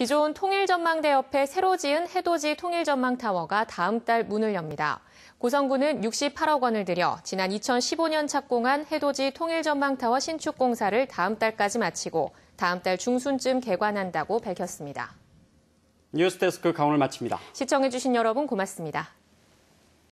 기존 통일전망대옆에 새로 지은 해돋이 통일전망타워가 다음 달 문을 엽니다. 고성군은 68억 원을 들여 지난 2015년 착공한 해돋이 통일전망타워 신축 공사를 다음 달까지 마치고 다음 달 중순쯤 개관한다고 밝혔습니다. 뉴스데스크 강원을 마칩니다. 시청해주신 여러분 고맙습니다.